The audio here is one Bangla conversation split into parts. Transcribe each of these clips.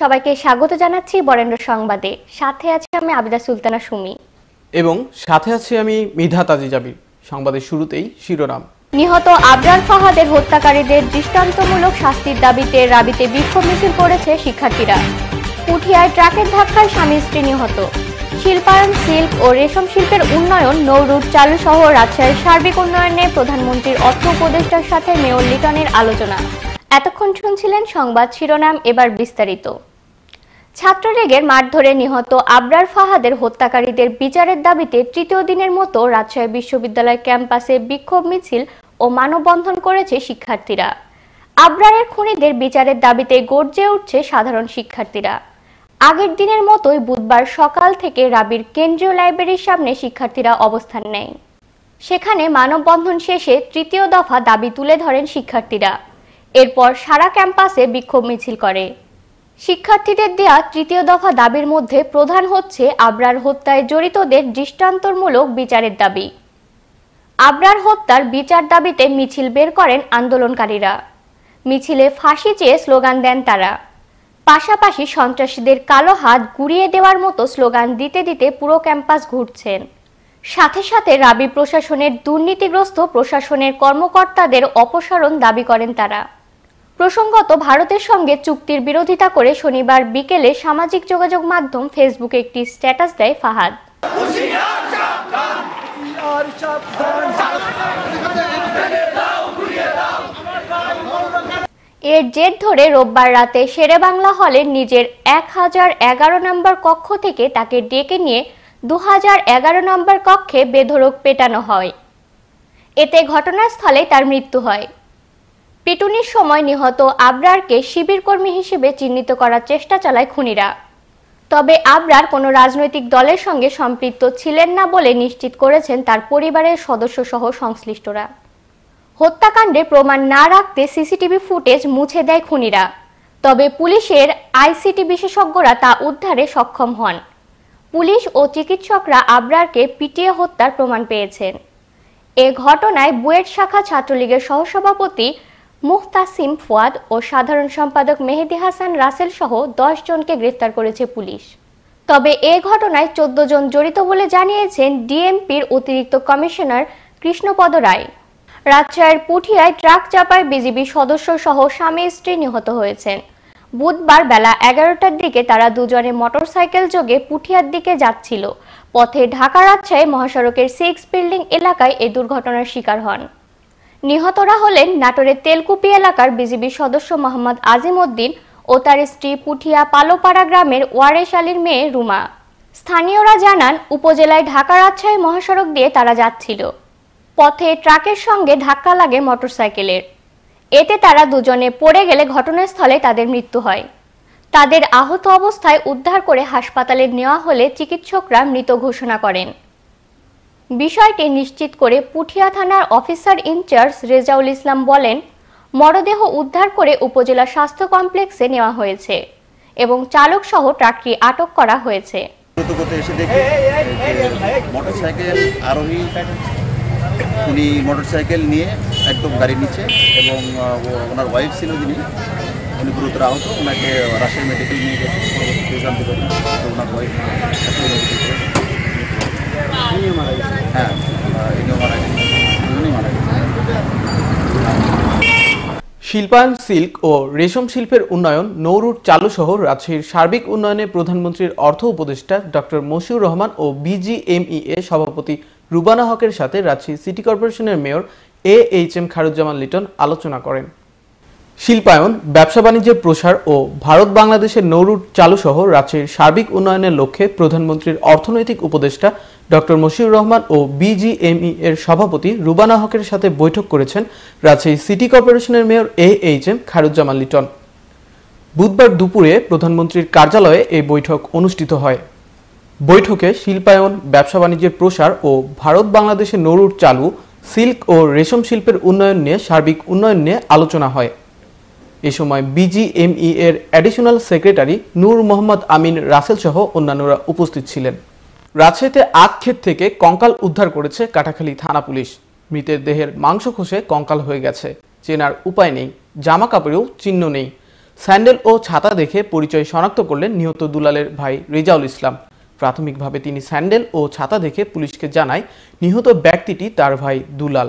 সবাইকে স্বাগত জানাচ্ছি বরেন্দ্র সংবাদে সাথে আছে আমি আবিদা সুলতানা সুমি এবং সাথে আছি আমি মিধা তাজিজাবির সংবাদের শুরুতেই শিরোনাম নিহত আবরার ফাহাদের হত্যাকারীদের দৃষ্টান্তমূলক শাস্তির দাবিতে রাবিতে বিক্ষোভ মিছিল করেছে শিক্ষার্থীরা পুঠিয়ায় ট্রাকের ধাক্কায় স্বামী স্ত্রী নিহত শিল্পায়ন শিল্প ও রেশম শিল্পের উন্নয়ন নৌরুট চালু সহ রাজশাহীর সার্বিক উন্নয়নে প্রধানমন্ত্রীর অর্থ উপদেষ্টার সাথে মেয়র লিটনের আলোচনা এতক্ষণ শুনছিলেন সংবাদ শিরোনাম এবার বিস্তারিত ছাত্রলীগের মারধরে নিহত আবরার ফাহাদের হত্যাকারীদের বিচারের দাবিতে তৃতীয় দিনের মতো রাজশাহী বিশ্ববিদ্যালয় ক্যাম্পাসে বিক্ষোভ মিছিল ও মানববন্ধন করেছে শিক্ষার্থীরা আবরারের খুনিদের বিচারের দাবিতে গর্জে উঠছে সাধারণ শিক্ষার্থীরা আগের দিনের মতোই বুধবার সকাল থেকে রাবির কেন্দ্রীয় লাইব্রেরির সামনে শিক্ষার্থীরা অবস্থান নেয় সেখানে মানববন্ধন শেষে তৃতীয় দফা দাবি তুলে ধরেন শিক্ষার্থীরা এরপর সারা ক্যাম্পাসে বিক্ষোভ মিছিল করে শিক্ষার্থীদের দেয়া তৃতীয় দফা দাবির মধ্যে প্রধান হচ্ছে আবরার হত্যায় জড়িতদের দৃষ্টান্তমূলক বিচারের দাবি আবরার হত্যার বিচার দাবিতে মিছিল বের করেন আন্দোলনকারীরা মিছিলে ফাঁসি চেয়ে স্লোগান দেন তারা পাশাপাশি সন্ত্রাসীদের কালো হাত গুড়িয়ে দেওয়ার মতো স্লোগান দিতে দিতে পুরো ক্যাম্পাস ঘুরছেন সাথে সাথে রাবি প্রশাসনের দুর্নীতিগ্রস্ত প্রশাসনের কর্মকর্তাদের অপসারণ দাবি করেন তারা প্রসঙ্গত ভারতের সঙ্গে চুক্তির বিরোধিতা করে শনিবার বিকেলে সামাজিক যোগাযোগ মাধ্যম ফেসবুকে একটি স্ট্যাটাস দেয় ফাহাদ এর জের ধরে রোববার রাতে শেরে বাংলা হলে নিজের এক হাজার এগারো নম্বর কক্ষ থেকে তাকে ডেকে নিয়ে দু হাজার এগারো নম্বর কক্ষে বেধরক পেটানো হয় এতে ঘটনাস্থলে তার মৃত্যু হয় পিটুনির সময় নিহত আবরারকে শিবিরকর্মী হিসেবে চিহ্নিত করার চেষ্টা চালায় খুনিরা তবে আবরার কোনো রাজনৈতিক দলের সঙ্গে সম্পৃক্ত ছিলেন না বলে নিশ্চিত করেছেন তার পরিবারের সদস্য সহ সংশ্লিষ্টরা হত্যাকাণ্ডে প্রমাণ না রাখতে সিসিটিভি ফুটেজ মুছে দেয় খুনিরা তবে পুলিশের আইসিটি বিশেষজ্ঞরা তা উদ্ধারে সক্ষম হন পুলিশ ও চিকিৎসকরা আবরারকে পিটিয়ে হত্যার প্রমাণ পেয়েছেন এ ঘটনায় বুয়েট শাখা ছাত্রলীগের সহসভাপতি মুহতাসিম ফুয়াদ ও সাধারণ সম্পাদক মেহেদি হাসান রাসেল সহ দশ জনকে গ্রেফতার করেছে পুলিশ তবে এ ঘটনায় চোদ্দ জন জড়িত বলে জানিয়েছেন ডিএমপির অতিরিক্ত কমিশনার কৃষ্ণপদ রায় রাজশাহীর পুঠিয়ায় ট্রাক চাপায় বিজিবি সদস্য সহ স্বামী স্ত্রী নিহত হয়েছেন বুধবার বেলা এগারোটার দিকে তারা দুজনে মোটরসাইকেল যোগে পুঠিয়ার দিকে যাচ্ছিল পথে ঢাকা রাজশাহী মহাসড়কের সিক্স বিল্ডিং এলাকায় এ দুর্ঘটনার শিকার হন নিহতরা হলেন নাটোরের তেলকুপি এলাকার বিজিবি সদস্য মোহাম্মদ আজিম উদ্দিন ও তার স্ত্রী পুঠিয়া পালোপাড়া গ্রামের ওয়ারেশ আলীর মেয়ে রুমা স্থানীয়রা জানান উপজেলায় ঢাকা রাজশাহী মহাসড়ক দিয়ে তারা যাচ্ছিল পথে ট্রাকের সঙ্গে ধাক্কা লাগে মোটরসাইকেলের এতে তারা দুজনে পড়ে গেলে ঘটনাস্থলে তাদের মৃত্যু হয় তাদের আহত অবস্থায় উদ্ধার করে হাসপাতালে নেওয়া হলে চিকিৎসকরা মৃত ঘোষণা করেন বিষয়টি নিশ্চিত করে পুঠিয়া থানার অফিসার ইনচার্জ রেজাউল ইসলাম বলেন মরদেহ উদ্ধার করে উপজেলা স্বাস্থ্য কমপ্লেক্সে নেওয়া হয়েছে এবং চালক সহ ট্রাকটি আটক করা হয়েছে এসে দেখি মোটরসাইকেল উনি মোটরসাইকেল নিয়ে একদম গাড়ি নিচে এবং ওনার ওয়াইফ ছিল যিনি উনি গুরুতর আহত ওনাকে রাশিয়ান মেডিকেল নিয়ে গেছে ওনার ওয়াইফ হ্যাঁ, শিল্পায়ন সিল্ক ও রেশম শিল্পের উন্নয়ন নৌরুট চালু সহ রাজশাহীর সার্বিক উন্নয়নে প্রধানমন্ত্রীর অর্থ উপদেষ্টা ডক্টর মশিউর রহমান ও বিজিএমইএ সভাপতি রুবানা হকের সাথে রাজশাহী সিটি কর্পোরেশনের mayor A H M Khairuzzaman Liton আলোচনা করেন শিল্পায়ন ব্যবসা বাণিজ্যের প্রসার ও ভারত বাংলাদেশের নৌরুট চালুসহ রাজ্যের সার্বিক উন্নয়নের লক্ষ্যে প্রধানমন্ত্রীর অর্থনৈতিক উপদেষ্টা ডক্টর মশিউর রহমান ও বিজিএমই এর সভাপতি রুবানা হকের সাথে বৈঠক করেছেন রাজশাহী সিটি কর্পোরেশনের mayor A H M Khairuzzaman Liton বুধবার দুপুরে প্রধানমন্ত্রীর কার্যালয়ে এই বৈঠক অনুষ্ঠিত হয় বৈঠকে শিল্পায়ন ব্যবসা বাণিজ্যের প্রসার ও ভারত বাংলাদেশের নৌরুট চালু সিল্ক ও রেশম শিল্পের উন্নয়ন নিয়ে সার্বিক উন্নয়ন নিয়ে আলোচনা হয় এ সময় বিজিএমই e এর অ্যাডিশনাল সেক্রেটারি নূর মোহাম্মদ আমিন রাসেল সহ অন্যান্যরা উপস্থিত ছিলেন রাজশাহীতে আখক্ষেত থেকে কঙ্কাল উদ্ধার করেছে কাটাখালী থানা পুলিশ মৃতের দেহের মাংস খসে কঙ্কাল হয়ে গেছে চেনার উপায় নেই জামা কাপড়েও চিহ্ন নেই স্যান্ডেল ও ছাতা দেখে পরিচয় শনাক্ত করলেন নিহত দুলালের ভাই রেজাউল ইসলাম প্রাথমিকভাবে তিনি স্যান্ডেল ও ছাতা দেখে পুলিশকে জানায় নিহত ব্যক্তিটি তার ভাই দুলাল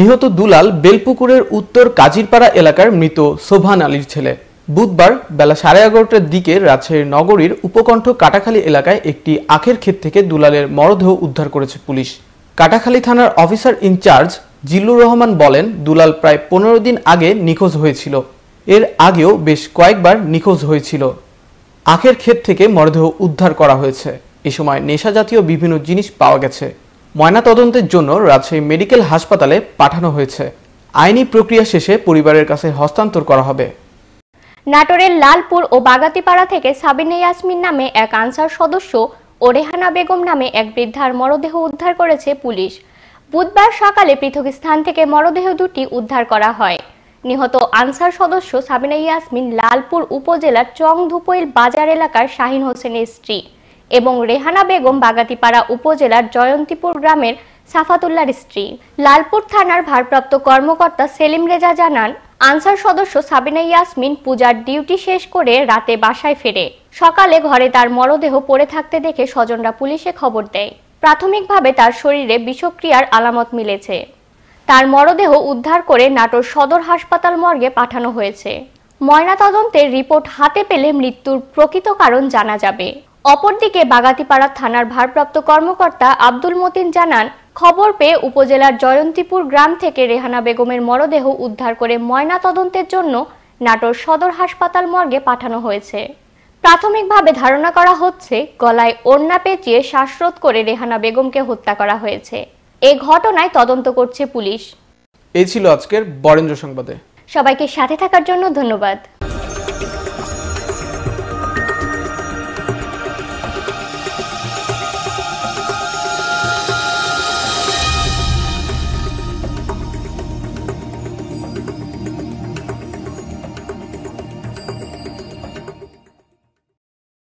নিহত দুলাল বেলপুকুরের উত্তর কাজিরপাড়া এলাকার মৃত সোভান আলীর ছেলে বুধবার বেলা সাড়ে এগারোটার দিকে রাজশাহী নগরীর উপকণ্ঠ কাটাখালী এলাকায় একটি আখের ক্ষেত থেকে দুলালের মরদেহ উদ্ধার করেছে পুলিশ কাটাখালী থানার অফিসার ইনচার্জ জিল্লুর রহমান বলেন দুলাল প্রায় পনেরো দিন আগে নিখোঁজ হয়েছিল এর আগেও বেশ কয়েকবার নিখোঁজ হয়েছিল আখের ক্ষেত থেকে মরদেহ উদ্ধার করা হয়েছে এ সময় নেশাজাতীয় বিভিন্ন জিনিস পাওয়া গেছে ময়নাতদন্তের জন্য রাজশাহী মেডিকেল হাসপাতালে পাঠানো হয়েছে আইনি প্রক্রিয়া শেষে পরিবারের কাছে হস্তান্তর করা হবে নাটোরের লালপুর ও বাগাতিপাড়া থেকে সাবিনা ইয়াসমিন নামে এক আনসার সদস্য ও রেহানা বেগম নামে এক বৃদ্ধার মরদেহ উদ্ধার করেছে পুলিশ বুধবার সকালে পৃথক স্থান থেকে মরদেহ দুটি উদ্ধার করা হয় নিহত আনসার সদস্য সাবিনা ইয়াসমিন লালপুর উপজেলার চং ধুপইল বাজার এলাকার শাহিন হোসেনের স্ত্রী এবং রেহানা বেগম বাগাতিপাড়া উপজেলার জয়ন্তীপুর গ্রামের সাফাতুল্লার স্ত্রী লালপুর থানার ভারপ্রাপ্ত কর্মকর্তা সেলিম রেজা জানান আনসার সদস্য সাবিনা ইয়াসমিন পূজার ডিউটি শেষ করে রাতে বাসায় ফেরে সকালে ঘরে তার মরদেহ পড়ে থাকতে দেখে স্বজনরা পুলিশে খবর দেয় প্রাথমিকভাবে তার শরীরে বিষক্রিয়ার আলামত মিলেছে তার মরদেহ উদ্ধার করে নাটোর সদর হাসপাতাল মর্গে পাঠানো হয়েছে ময়নাতদন্তের রিপোর্ট হাতে পেলে মৃত্যুর প্রকৃত কারণ জানা যাবে অপরদিকে বাগাতিপাড়া থানার ভারপ্রাপ্ত কর্মকর্তা আব্দুল মতিন জানান খবর পেয়ে উপজেলার জয়ন্তীপুর গ্রাম থেকে রেহানা বেগমের মরদেহ উদ্ধার করে ময়না তদন্তের জন্য নাটোর সদর হাসপাতাল মর্গে পাঠানো হয়েছে প্রাথমিকভাবে ধারণা করা হচ্ছে গলায় ওড়না পেঁচিয়ে শ্বাসরোধ করে রেহানা বেগমকে হত্যা করা হয়েছে এ ঘটনায় তদন্ত করছে পুলিশ এই ছিল আজকের বরেন্দ্র সংবাদে সবাইকে সাথে থাকার জন্য ধন্যবাদ